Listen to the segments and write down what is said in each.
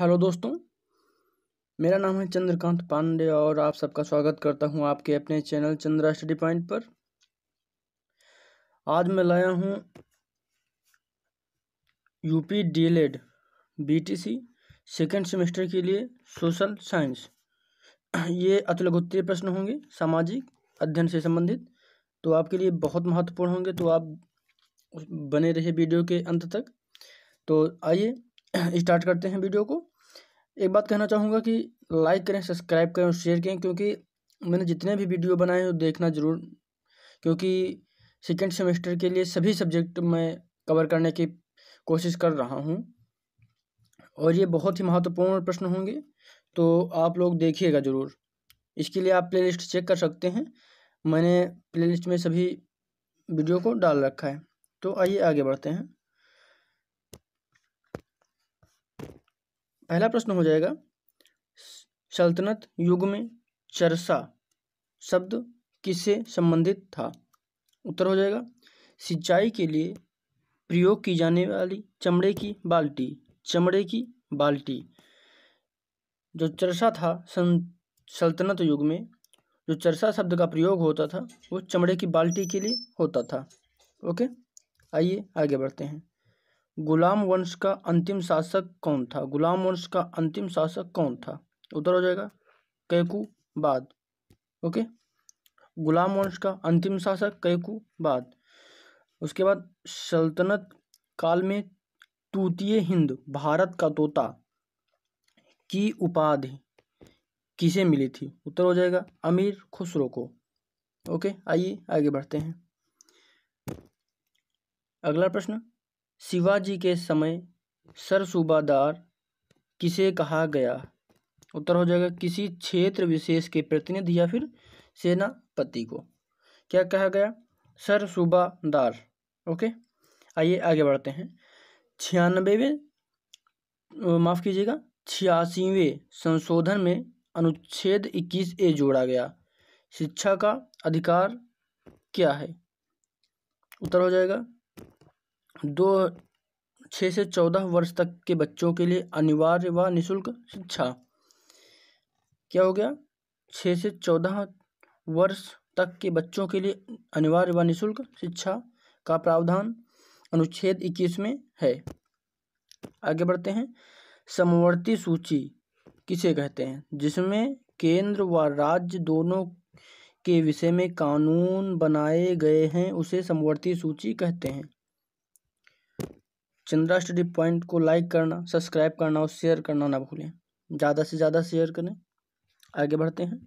hello दोस्तों मेरा नाम है चंद्रकांत पांडे और आप सबका स्वागत करता हूं आपके अपने चैनल चंद्रा स्टडी पॉइंट पर आज मैं लाया हूं UP DElEd BTC second semester के लिए सोशल साइंस ये अतलगुत्तीय प्रश्न होंगे सामाजिक अध्ययन से संबंधित तो आपके लिए बहुत महत्वपूर्ण होंगे तो आप बने रहे वीडियो के अंत तक तो आइए स्टार्ट करते हैं वीडियो को एक बात कहना चाहूँगा कि लाइक करें सब्सक्राइब करें और शेयर करें क्योंकि मैंने जितने भी वीडियो बनाए हैं देखना ज़रूर क्योंकि सेकेंड सेमेस्टर के लिए सभी सब्जेक्ट मैं कवर करने की कोशिश कर रहा हूँ और ये बहुत ही महत्वपूर्ण प्रश्न होंगे तो आप लोग देखिएगा ज़रूर इसके लिए आप प्लेलिस्ट चेक कर सकते हैं मैंने प्लेलिस्ट में सभी वीडियो को डाल रखा है तो आइए आगे बढ़ते हैं पहला प्रश्न हो जाएगा सल्तनत युग में चरसा शब्द किससे संबंधित था उत्तर हो जाएगा सिंचाई के लिए प्रयोग की जाने वाली चमड़े की बाल्टी चमड़े की बाल्टी जो चरसा था सल्तनत युग में जो चरसा शब्द का प्रयोग होता था वो चमड़े की बाल्टी के लिए होता था ओके आइए आगे बढ़ते हैं गुलाम वंश का अंतिम शासक कौन था गुलाम वंश का अंतिम शासक कौन था उत्तर हो जाएगा बाद ओके गुलाम वंश का अंतिम शासक बाद उसके बाद सल्तनत काल में तूतीय हिंद भारत का तोता की उपाधि किसे मिली थी उत्तर हो जाएगा अमीर खुसरो को ओके आइए आगे बढ़ते हैं अगला प्रश्न शिवाजी के समय सरसूबादार किसे कहा गया उत्तर हो जाएगा किसी क्षेत्र विशेष के प्रतिनिधि या फिर सेनापति को क्या कहा गया सर सूबादार ओके आइए आगे बढ़ते हैं छियानबेवें माफ़ कीजिएगा छियासीवें संशोधन में अनुच्छेद 21 ए जोड़ा गया शिक्षा का अधिकार क्या है उत्तर हो जाएगा दो छः से चौदह वर्ष तक के बच्चों के लिए अनिवार्य व निःशुल्क शिक्षा क्या हो गया छः से चौदह वर्ष तक के बच्चों के लिए अनिवार्य व निःशुल्क शिक्षा का प्रावधान अनुच्छेद इक्कीस में है आगे बढ़ते हैं समवर्ती सूची किसे कहते हैं जिसमें केंद्र व राज्य दोनों के विषय में कानून बनाए गए हैं उसे समवर्ती सूची कहते हैं चंद्रा स्टडी पॉइंट को लाइक करना सब्सक्राइब करना और शेयर करना ना भूलें ज़्यादा से ज़्यादा शेयर करें आगे बढ़ते हैं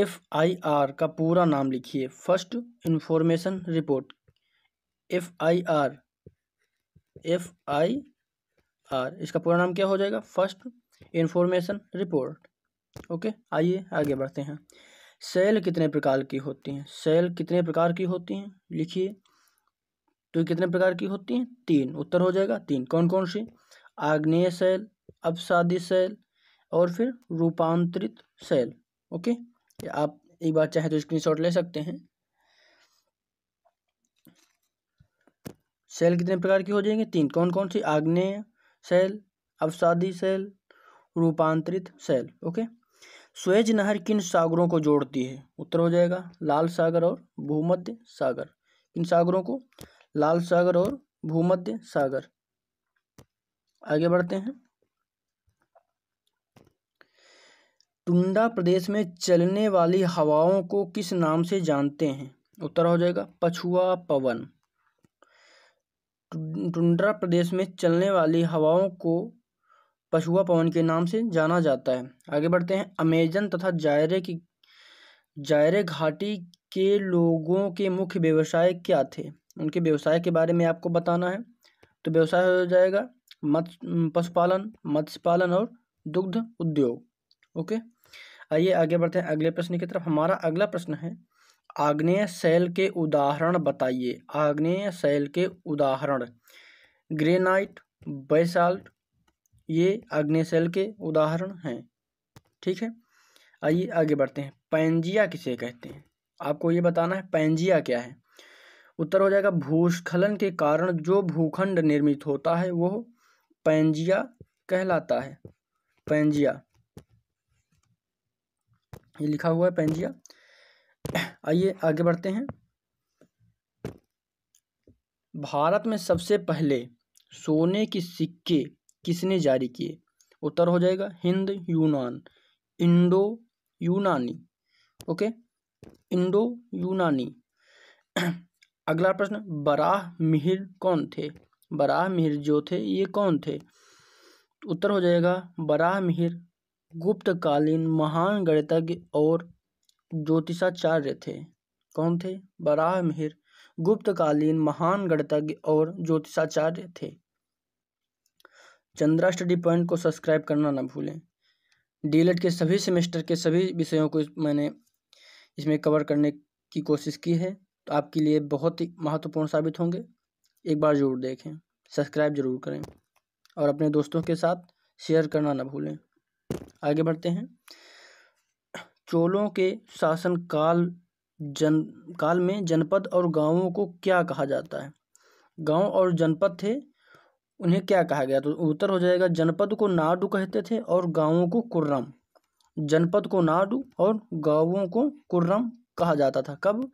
एफ आई आर का पूरा नाम लिखिए first information report F I R F I R इसका पूरा नाम क्या हो जाएगा फर्स्ट इंफॉर्मेशन रिपोर्ट ओके आइए आगे बढ़ते हैं सेल कितने प्रकार की होती हैं सेल कितने प्रकार की होती हैं लिखिए तो ये कितने प्रकार की होती हैं तीन उत्तर हो जाएगा तीन कौन कौन सी आग्नेय शैल अपसादी शैल और फिर रूपांतरित शैल ओके आप एक बार चाहे तो स्क्रीनशॉट ले सकते हैं शैल कितने प्रकार की हो जाएंगे तीन कौन कौन सी आग्नेय शैल अवसादी शैल रूपांतरित शैल ओके स्वेज नहर किन सागरों को जोड़ती है उत्तर हो जाएगा लाल सागर और भूमध्य सागर किन सागरों को लाल सागर और भूमध्य सागर आगे बढ़ते हैं टुंडा प्रदेश में चलने वाली हवाओं को किस नाम से जानते हैं उत्तर हो जाएगा पछुआ पवन टुंडा प्रदेश में चलने वाली हवाओं को पछुआ पवन के नाम से जाना जाता है आगे बढ़ते हैं अमेजन तथा जायरे की जायरे घाटी के लोगों के मुख्य व्यवसाय क्या थे उनके व्यवसाय के बारे में आपको बताना है तो व्यवसाय हो जाएगा मत्स्य पशुपालन मत्स्य पालन और दुग्ध उद्योग ओके आइए आगे बढ़ते हैं अगले प्रश्न की तरफ हमारा अगला प्रश्न है आग्नेय शैल के उदाहरण बताइए आग्नेय शैल के उदाहरण ग्रेनाइट बेसाल्ट ये आग्नेय शैल के उदाहरण हैं ठीक है आइए आगे बढ़ते हैं पैंजिया किसे कहते हैं आपको ये बताना है पैंजिया क्या है उत्तर हो जाएगा भूस्खलन के कारण जो भूखंड निर्मित होता है वह पैंजिया कहलाता है पैंजिया ये लिखा हुआ है पैंजिया आइए आगे बढ़ते हैं भारत में सबसे पहले सोने के सिक्के किसने जारी किए उत्तर हो जाएगा हिंद यूनान इंडो यूनानी ओके इंडो यूनानी अगला प्रश्न बराह मिहिर कौन थे बराह मिहिर जो थे ये कौन थे उत्तर हो जाएगा बराह मिहिर गुप्तकालीन महान गणितज्ञ और ज्योतिषाचार्य थे कौन थे बराह मिहिर गुप्तकालीन महान गणितज्ञ और ज्योतिषाचार्य थे चंद्रा स्टडी पॉइंट को सब्सक्राइब करना ना भूलें डीलेट के सभी सेमेस्टर के सभी विषयों को मैंने इसमें कवर करने की कोशिश की है तो आपके लिए बहुत ही महत्वपूर्ण साबित होंगे एक बार ज़रूर देखें सब्सक्राइब ज़रूर करें और अपने दोस्तों के साथ शेयर करना ना भूलें आगे बढ़ते हैं चोलों के शासनकाल जन काल में जनपद और गांवों को क्या कहा जाता है गांव और जनपद थे उन्हें क्या कहा गया तो उत्तर हो जाएगा जनपद को नाडू कहते थे और गांवों को कुर्रम जनपद को नाडू और गांवों को कुर्रम कहा जाता था कब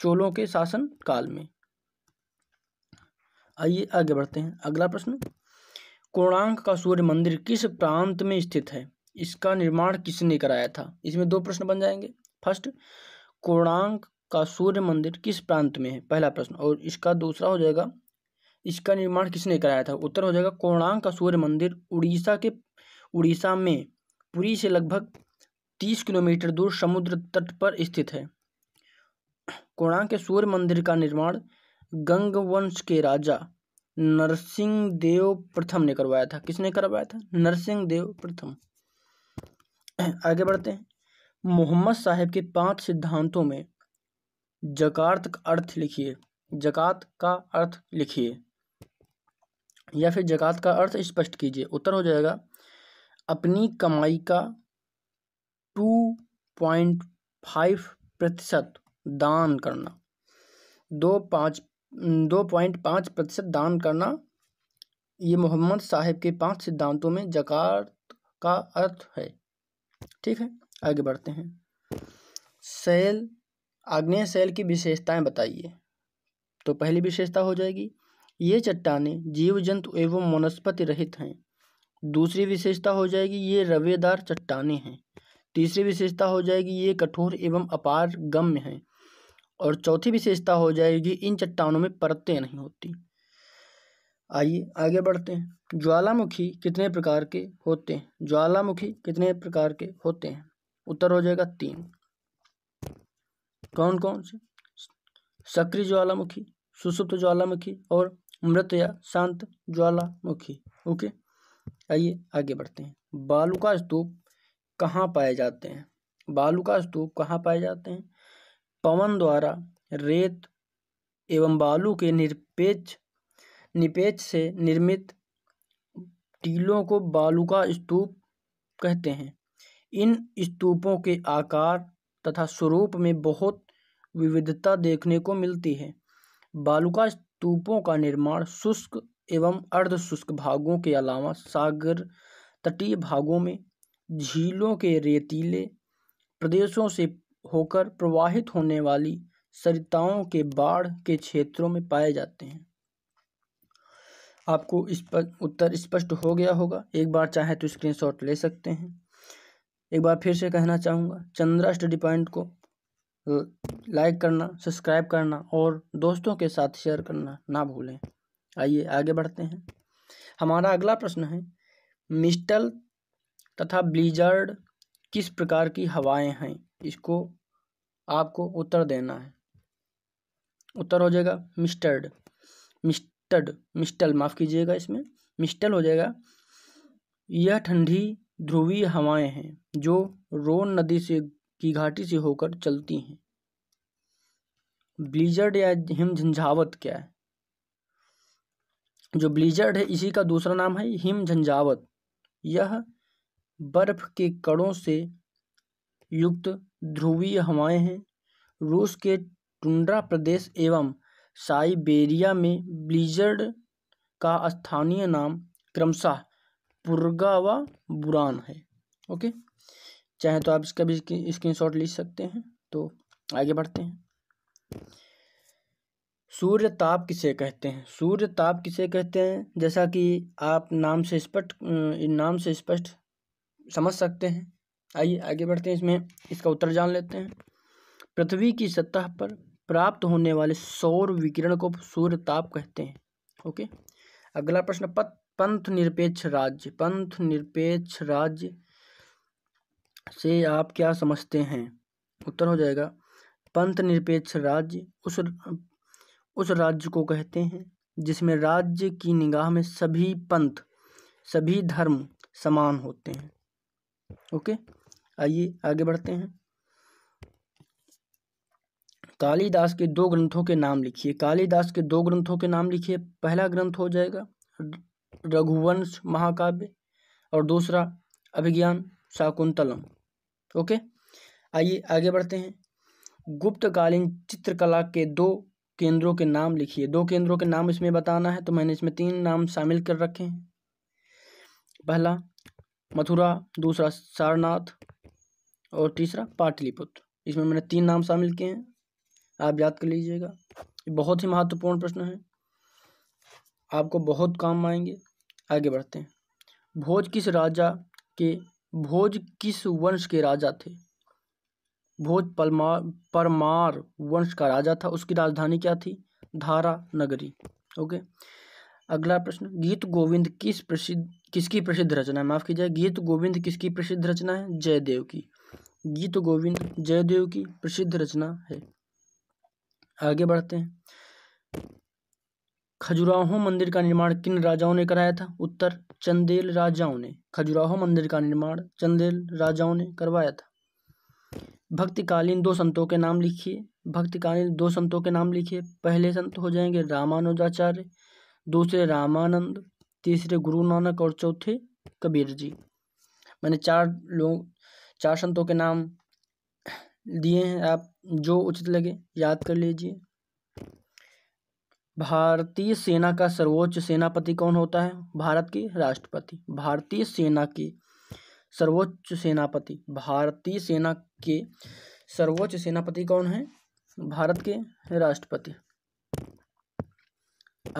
चोलों के शासन काल में आइए आगे बढ़ते हैं अगला प्रश्न कोणांक का सूर्य मंदिर किस प्रांत में स्थित है इसका निर्माण किसने कराया था इसमें दो प्रश्न बन जाएंगे फर्स्ट कोणांक का सूर्य मंदिर किस प्रांत में है पहला प्रश्न और इसका दूसरा हो जाएगा इसका निर्माण किसने कराया था उत्तर हो जाएगा कोणांक का सूर्य मंदिर उड़ीसा के उड़ीसा में पुरी से लगभग तीस किलोमीटर दूर समुद्र तट पर स्थित है कोणार्क सूर्य मंदिर का निर्माण गंगवंश के राजा नरसिंह देव प्रथम ने करवाया था किसने करवाया था नरसिंह देव प्रथम आगे बढ़ते हैं मोहम्मद साहब के पांच सिद्धांतों में जकार्त का अर्थ लिखिए जकात का अर्थ लिखिए या फिर जकात का अर्थ स्पष्ट कीजिए उत्तर हो जाएगा अपनी कमाई का टू पॉइंट फाइव प्रतिशत दान करना दो पाँच दो पॉइंट पाँच प्रतिशत दान करना ये मोहम्मद साहेब के पांच सिद्धांतों में जकात का अर्थ है ठीक है आगे बढ़ते हैं सेल आग्नेय सेल की विशेषताएं बताइए तो पहली विशेषता हो जाएगी ये चट्टाने जीव जंतु एवं वनस्पति रहित हैं दूसरी विशेषता हो जाएगी ये रवेदार चट्टाने हैं तीसरी विशेषता हो जाएगी ये कठोर एवं अपार गम्य हैं और चौथी विशेषता हो जाएगी इन चट्टानों में परतें नहीं होती आइए आगे बढ़ते हैं ज्वालामुखी कितने प्रकार के होते हैं ज्वालामुखी कितने प्रकार के होते हैं उत्तर हो जाएगा तीन कौन कौन से सक्रिय ज्वालामुखी सुसुप्त ज्वालामुखी और मृत या शांत ज्वालामुखी ओके आइए आगे बढ़ते हैं बालू का स्तूप कहाँ पाए जाते हैं बालू का स्तूप कहाँ पाए जाते हैं पवन द्वारा रेत एवं बालू के निरपेक्ष निपेच से निर्मित टीलों को का स्तूप कहते हैं इन स्तूपों के आकार तथा स्वरूप में बहुत विविधता देखने को मिलती है बालुका स्तूपों का निर्माण शुष्क एवं अर्ध शुष्क भागों के अलावा सागर तटीय भागों में झीलों के रेतीले प्रदेशों से होकर प्रवाहित होने वाली सरिताओं के बाढ़ के क्षेत्रों में पाए जाते हैं आपको इस पर उत्तर स्पष्ट हो गया होगा एक बार चाहे तो स्क्रीनशॉट ले सकते हैं एक बार फिर से कहना चाहूँगा चंद्रा स्टडी पॉइंट को लाइक करना सब्सक्राइब करना और दोस्तों के साथ शेयर करना ना भूलें आइए आगे बढ़ते हैं हमारा अगला प्रश्न है मिस्टल तथा ब्लीजर्ड किस प्रकार की हवाएं हैं इसको आपको उत्तर देना है उत्तर हो जाएगा मिस्टर्ड मिस्टर्ड मिस्टल माफ़ कीजिएगा इसमें मिस्टल हो जाएगा यह ठंडी ध्रुवीय हवाएं हैं जो रोन नदी से की घाटी से होकर चलती हैं ब्लीजर्ड या झंझावत क्या है जो ब्लीजर्ड है इसी का दूसरा नाम है हिम झंझावत यह बर्फ के कड़ों से युक्त ध्रुवीय हवाएँ हैं रूस के टुंड्रा प्रदेश एवं साइबेरिया में ब्लीज़र्ड का स्थानीय नाम क्रमशः पुरगावा बुरान है ओके चाहे तो आप इसका भी स्क्रीनशॉट ले सकते हैं तो आगे बढ़ते हैं सूर्य ताप किसे कहते हैं सूर्य ताप किसे कहते हैं जैसा कि आप नाम से स्पष्ट नाम से स्पष्ट समझ सकते हैं आइए आगे बढ़ते हैं इसमें इसका उत्तर जान लेते हैं पृथ्वी की सतह पर प्राप्त होने वाले सौर विकिरण को सूर्य ताप कहते हैं ओके अगला प्रश्न पथ पंथ निरपेक्ष राज्य पंथ निरपेक्ष राज्य से आप क्या समझते हैं उत्तर हो जाएगा पंथ निरपेक्ष राज्य उस उस राज्य को कहते हैं जिसमें राज्य की निगाह में सभी पंथ सभी धर्म समान होते हैं ओके आइए आगे बढ़ते हैं कालिदास के दो ग्रंथों के नाम लिखिए कालिदास के दो ग्रंथों के नाम लिखिए पहला ग्रंथ हो जाएगा रघुवंश महाकाव्य और दूसरा अभिज्ञान शाकुंतलम ओके आइए आगे बढ़ते हैं गुप्तकालीन चित्रकला के दो केंद्रों के नाम लिखिए दो केंद्रों के नाम इसमें बताना है तो मैंने इसमें तीन नाम शामिल कर रखे हैं पहला मथुरा दूसरा सारनाथ और तीसरा पाटलिपुत्र इसमें मैंने तीन नाम शामिल किए हैं आप याद कर लीजिएगा बहुत ही महत्वपूर्ण प्रश्न है आपको बहुत काम आएंगे आगे बढ़ते हैं भोज किस राजा के भोज किस वंश के राजा थे भोज पलमार परमार वंश का राजा था उसकी राजधानी क्या थी धारा नगरी ओके अगला प्रश्न गीत गोविंद किस प्रसिद्ध किसकी प्रसिद्ध रचना है माफ़ कीजिए गीत गोविंद किसकी प्रसिद्ध रचना है जयदेव की गीत गोविंद जयदेव की प्रसिद्ध रचना है आगे बढ़ते हैं खजुराहो मंदिर का निर्माण किन राजाओं ने कराया था उत्तर चंदेल राजाओं ने खजुराहो मंदिर का निर्माण चंदेल राजाओं ने करवाया था भक्तिकालीन दो संतों के नाम लिखिए भक्तिकालीन दो संतों के नाम लिखिए पहले संत हो जाएंगे रामानुजाचार्य दूसरे रामानंद तीसरे गुरु नानक और चौथे कबीर जी मैंने चार लोग चार संतों के नाम दिए हैं आप जो उचित लगे याद कर लीजिए भारतीय सेना का सर्वोच्च सेनापति कौन होता है भारत की राष्ट्रपति भारतीय सेना की सर्वोच्च सेनापति भारतीय सेना के सर्वोच्च सेनापति कौन है भारत के राष्ट्रपति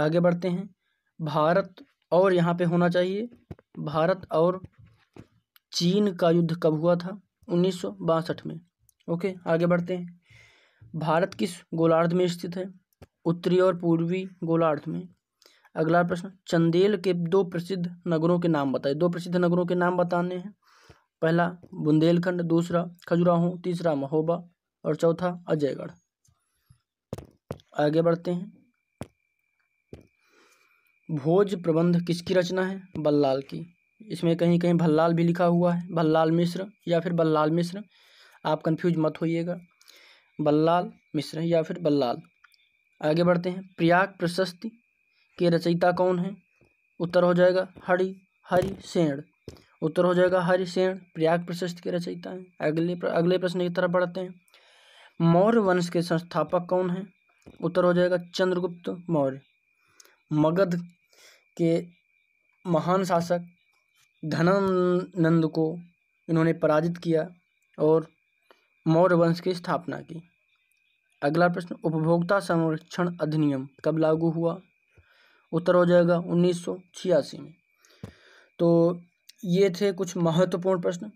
आगे बढ़ते हैं भारत और यहाँ पे होना चाहिए भारत और चीन का युद्ध कब हुआ था उन्नीस में ओके आगे बढ़ते हैं भारत किस गोलार्ध में स्थित है उत्तरी और पूर्वी गोलार्ध में अगला प्रश्न चंदेल के दो प्रसिद्ध नगरों के नाम बताए दो प्रसिद्ध नगरों के नाम बताने हैं पहला बुंदेलखंड दूसरा खजुराहो तीसरा महोबा और चौथा अजयगढ़ आगे बढ़ते हैं भोज प्रबंध किसकी रचना है बल्लाल की इसमें कहीं कहीं भल्लाल भी लिखा हुआ है भल्लाल मिश्र या फिर बल्लाल मिश्र आप कंफ्यूज मत होइएगा बल्लाल मिश्र या फिर बल्लाल आगे बढ़ते हैं प्रयाग प्रशस्ति के रचयिता कौन है उत्तर हो जाएगा हरि हरि सेण उत्तर हो जाएगा हरि सेण प्रयाग प्रशस्ति के रचयिता हैं अगले प्र, अगले प्रश्न की तरफ बढ़ते हैं मौर्य वंश के संस्थापक कौन है उत्तर हो जाएगा चंद्रगुप्त मौर्य मगध के महान शासक धनानंद को इन्होंने पराजित किया और मौर्य वंश की स्थापना की अगला प्रश्न उपभोक्ता संरक्षण अधिनियम कब लागू हुआ उत्तर हो जाएगा उन्नीस में तो ये थे कुछ महत्वपूर्ण प्रश्न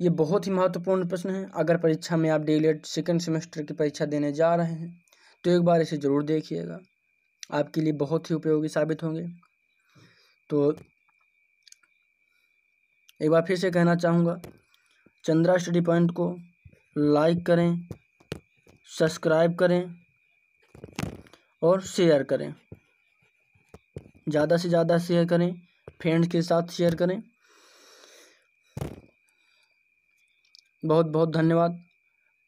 ये बहुत ही महत्वपूर्ण प्रश्न है अगर परीक्षा में आप डेली सेकेंड सेमेस्टर की परीक्षा देने जा रहे हैं तो एक बार इसे ज़रूर देखिएगा आपके लिए बहुत ही उपयोगी साबित होंगे तो एक बार फिर से कहना चाहूँगा चंद्रा स्टडी पॉइंट को लाइक करें सब्सक्राइब करें और शेयर करें ज़्यादा से ज़्यादा शेयर करें फ्रेंड्स के साथ शेयर करें बहुत बहुत धन्यवाद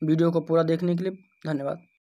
वीडियो को पूरा देखने के लिए धन्यवाद